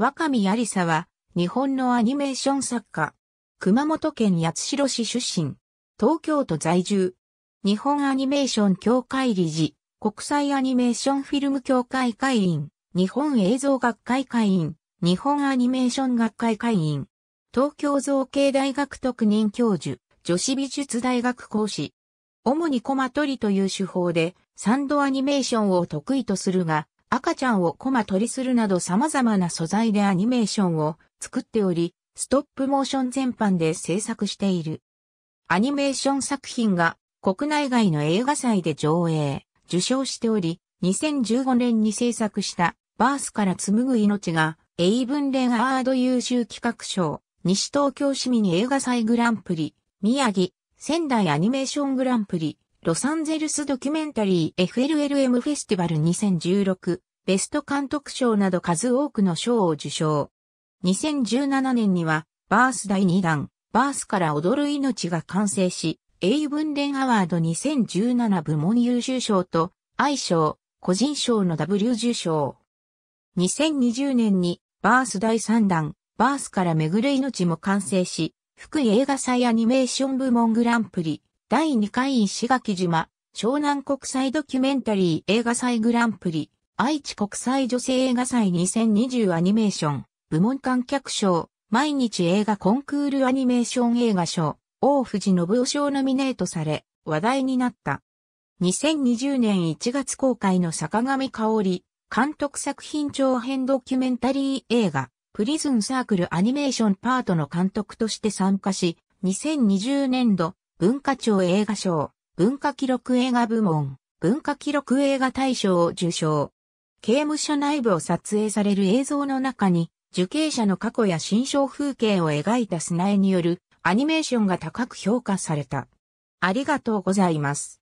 若見ありさは、日本のアニメーション作家。熊本県八代市出身。東京都在住。日本アニメーション協会理事。国際アニメーションフィルム協会会員。日本映像学会会員。日本アニメーション学会会員。東京造形大学特任教授。女子美術大学講師。主にコマ撮りという手法で、サンドアニメーションを得意とするが、赤ちゃんをコマ取りするなど様々な素材でアニメーションを作っており、ストップモーション全般で制作している。アニメーション作品が国内外の映画祭で上映、受賞しており、2015年に制作したバースから紡ぐ命がエイブンレンアード優秀企画賞、西東京市民映画祭グランプリ、宮城、仙台アニメーショングランプリ、ロサンゼルスドキュメンタリー FLLM フェスティバル2016ベスト監督賞など数多くの賞を受賞。2017年にはバース第2弾、バースから踊る命が完成し、英文連アワード2017部門優秀賞と愛称、個人賞の W 受賞。2020年にバース第3弾、バースから巡る命も完成し、福井映画祭アニメーション部門グランプリ、第2回石垣島、湘南国際ドキュメンタリー映画祭グランプリ、愛知国際女性映画祭2020アニメーション、部門観客賞、毎日映画コンクールアニメーション映画賞、大藤信夫賞ノミネートされ、話題になった。2020年1月公開の坂上香織、監督作品長編ドキュメンタリー映画、プリズンサークルアニメーションパートの監督として参加し、2020年度、文化庁映画賞、文化記録映画部門、文化記録映画大賞を受賞。刑務所内部を撮影される映像の中に、受刑者の過去や心象風景を描いた砂絵によるアニメーションが高く評価された。ありがとうございます。